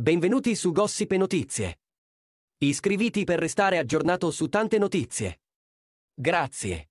Benvenuti su Gossip e Notizie. Iscriviti per restare aggiornato su tante notizie. Grazie.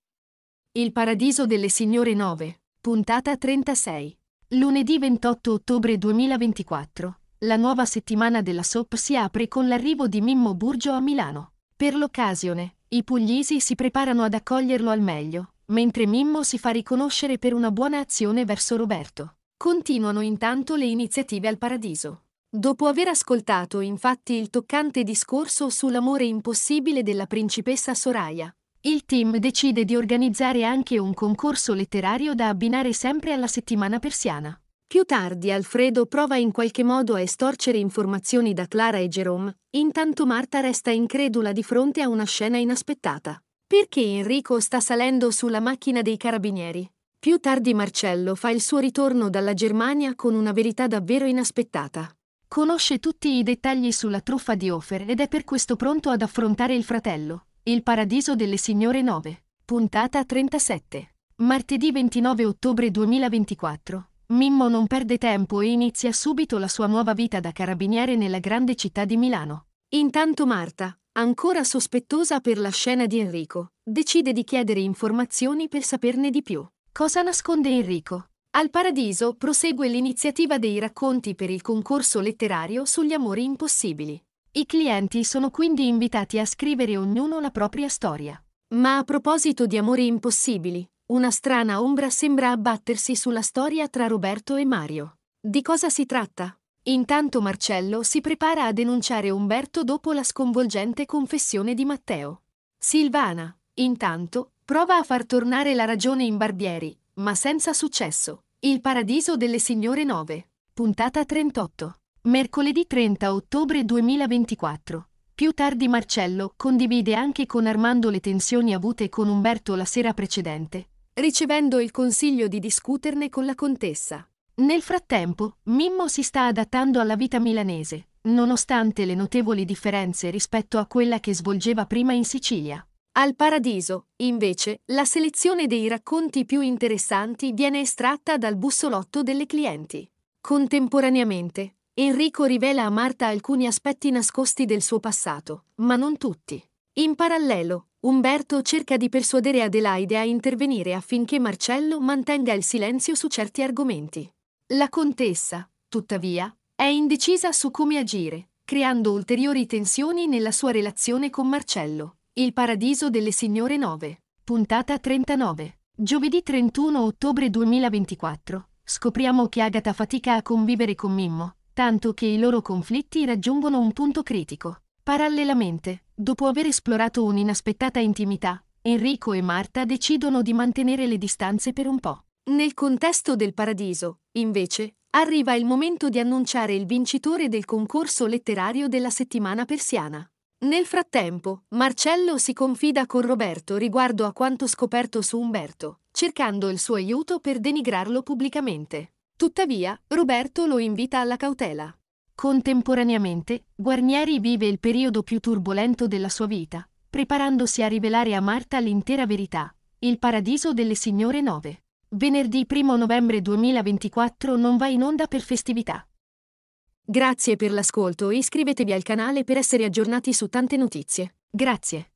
Il paradiso delle signore 9, puntata 36. Lunedì 28 ottobre 2024. La nuova settimana della SOP si apre con l'arrivo di Mimmo Burgio a Milano. Per l'occasione, i pugliesi si preparano ad accoglierlo al meglio, mentre Mimmo si fa riconoscere per una buona azione verso Roberto. Continuano intanto le iniziative al paradiso. Dopo aver ascoltato infatti il toccante discorso sull'amore impossibile della principessa Soraya, il team decide di organizzare anche un concorso letterario da abbinare sempre alla settimana persiana. Più tardi Alfredo prova in qualche modo a estorcere informazioni da Clara e Jerome, intanto Marta resta incredula di fronte a una scena inaspettata. Perché Enrico sta salendo sulla macchina dei carabinieri? Più tardi Marcello fa il suo ritorno dalla Germania con una verità davvero inaspettata. Conosce tutti i dettagli sulla truffa di Ofer ed è per questo pronto ad affrontare il fratello, il paradiso delle signore 9. Puntata 37. Martedì 29 ottobre 2024. Mimmo non perde tempo e inizia subito la sua nuova vita da carabiniere nella grande città di Milano. Intanto Marta, ancora sospettosa per la scena di Enrico, decide di chiedere informazioni per saperne di più. Cosa nasconde Enrico? Al Paradiso prosegue l'iniziativa dei racconti per il concorso letterario sugli amori impossibili. I clienti sono quindi invitati a scrivere ognuno la propria storia. Ma a proposito di amori impossibili, una strana ombra sembra abbattersi sulla storia tra Roberto e Mario. Di cosa si tratta? Intanto Marcello si prepara a denunciare Umberto dopo la sconvolgente confessione di Matteo. Silvana, intanto, prova a far tornare la ragione in Barbieri, ma senza successo. Il paradiso delle signore 9. Puntata 38. Mercoledì 30 ottobre 2024. Più tardi Marcello condivide anche con Armando le tensioni avute con Umberto la sera precedente, ricevendo il consiglio di discuterne con la contessa. Nel frattempo, Mimmo si sta adattando alla vita milanese, nonostante le notevoli differenze rispetto a quella che svolgeva prima in Sicilia. Al Paradiso, invece, la selezione dei racconti più interessanti viene estratta dal bussolotto delle clienti. Contemporaneamente, Enrico rivela a Marta alcuni aspetti nascosti del suo passato, ma non tutti. In parallelo, Umberto cerca di persuadere Adelaide a intervenire affinché Marcello mantenga il silenzio su certi argomenti. La contessa, tuttavia, è indecisa su come agire, creando ulteriori tensioni nella sua relazione con Marcello. Il paradiso delle signore 9. Puntata 39. Giovedì 31 ottobre 2024. Scopriamo che Agatha fatica a convivere con Mimmo, tanto che i loro conflitti raggiungono un punto critico. Parallelamente, dopo aver esplorato un'inaspettata intimità, Enrico e Marta decidono di mantenere le distanze per un po'. Nel contesto del paradiso, invece, arriva il momento di annunciare il vincitore del concorso letterario della settimana persiana. Nel frattempo, Marcello si confida con Roberto riguardo a quanto scoperto su Umberto, cercando il suo aiuto per denigrarlo pubblicamente. Tuttavia, Roberto lo invita alla cautela. Contemporaneamente, Guarnieri vive il periodo più turbolento della sua vita, preparandosi a rivelare a Marta l'intera verità, il paradiso delle signore nove. Venerdì 1 novembre 2024 non va in onda per festività. Grazie per l'ascolto e iscrivetevi al canale per essere aggiornati su tante notizie. Grazie.